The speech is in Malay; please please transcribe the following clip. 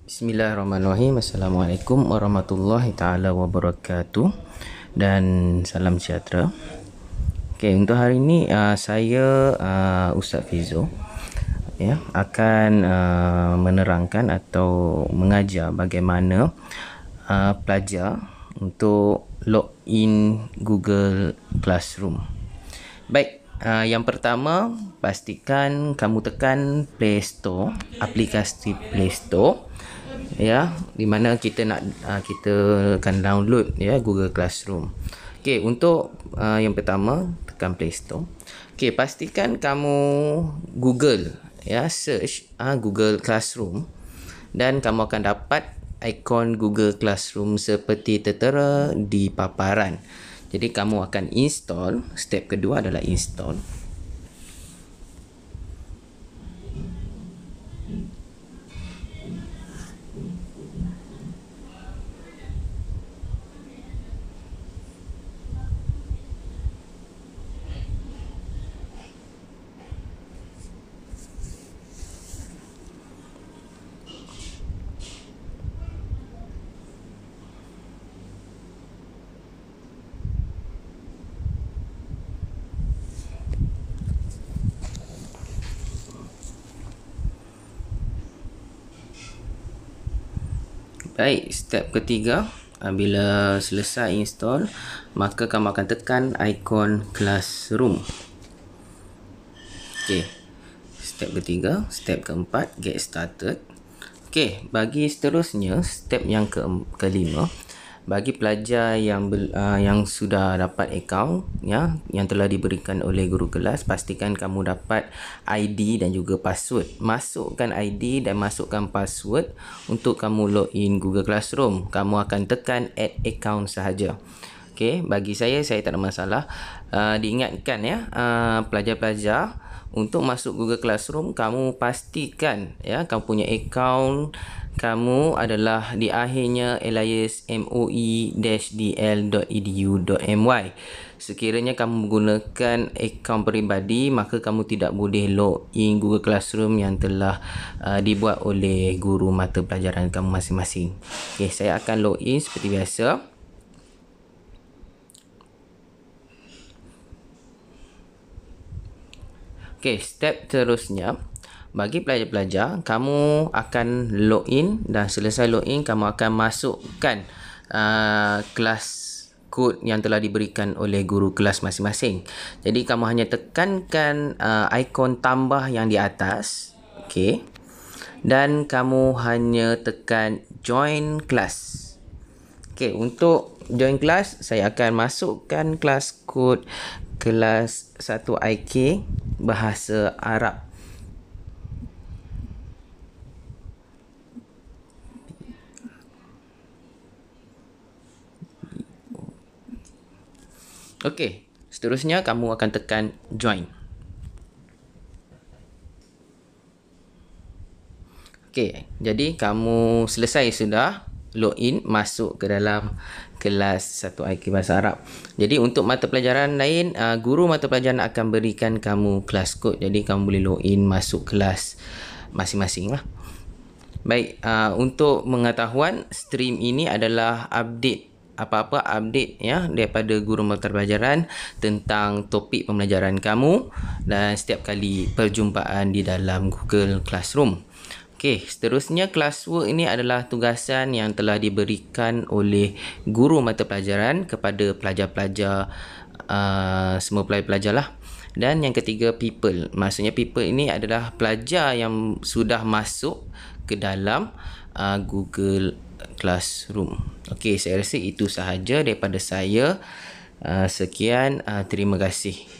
Bismillahirrahmanirrahim. Assalamualaikum warahmatullahi taala wabarakatuh dan salam sejahtera. Okay untuk hari ini uh, saya uh, Ustaz Fizo ya akan uh, menerangkan atau mengajar bagaimana uh, pelajar untuk log in Google Classroom. Baik, uh, yang pertama pastikan kamu tekan Play Store, aplikasi Play Store ya di mana kita nak uh, kita akan download ya Google Classroom. Okey untuk uh, yang pertama tekan Play Store. Okey pastikan kamu Google ya search uh, Google Classroom dan kamu akan dapat ikon Google Classroom seperti tertera di paparan. Jadi kamu akan install step kedua adalah install. Baik, step ketiga uh, bila selesai install maka kamu akan tekan ikon classroom. Okey. Step ketiga, step keempat get started. Okey, bagi seterusnya step yang ke kelima, bagi pelajar yang uh, yang sudah dapat account ya yang telah diberikan oleh guru kelas pastikan kamu dapat ID dan juga password masukkan ID dan masukkan password untuk kamu log in Google Classroom kamu akan tekan add account sahaja okey bagi saya saya tak ada masalah uh, diingatkan ya uh, pelajar-pelajar untuk masuk Google Classroom, kamu pastikan ya kamu punya akaun kamu adalah di akhirnya aliasmoe-dl.edu.my. Sekiranya kamu menggunakan akaun peribadi, maka kamu tidak boleh log in Google Classroom yang telah uh, dibuat oleh guru mata pelajaran kamu masing-masing. Okey, saya akan log in seperti biasa. Okey, step terusnya bagi pelajar-pelajar, kamu akan log in dan selesai log in, kamu akan masukkan uh, kelas kod yang telah diberikan oleh guru kelas masing-masing. Jadi kamu hanya tekankan uh, ikon tambah yang di atas. Okey. Dan kamu hanya tekan join class. Okey, untuk join class saya akan masukkan kelas code kelas 1 IK bahasa Arab. Okey, seterusnya kamu akan tekan join. Okey, jadi kamu selesai sudah login masuk ke dalam kelas satu IQ Bahasa Arab. Jadi untuk mata pelajaran lain, uh, guru mata pelajaran akan berikan kamu kelas kod. Jadi kamu boleh login masuk kelas masing-masing lah. Baik, uh, untuk pengetahuan, stream ini adalah update apa-apa update ya daripada guru mata pelajaran tentang topik pembelajaran kamu dan setiap kali perjumpaan di dalam Google Classroom. Okey, seterusnya classwork ini adalah tugasan yang telah diberikan oleh guru mata pelajaran kepada pelajar-pelajar uh, semua pelajar-pelajar lah. Dan yang ketiga people. Maksudnya people ini adalah pelajar yang sudah masuk ke dalam uh, Google Classroom. Okey, saya rasa itu sahaja daripada saya. Uh, sekian, uh, terima kasih.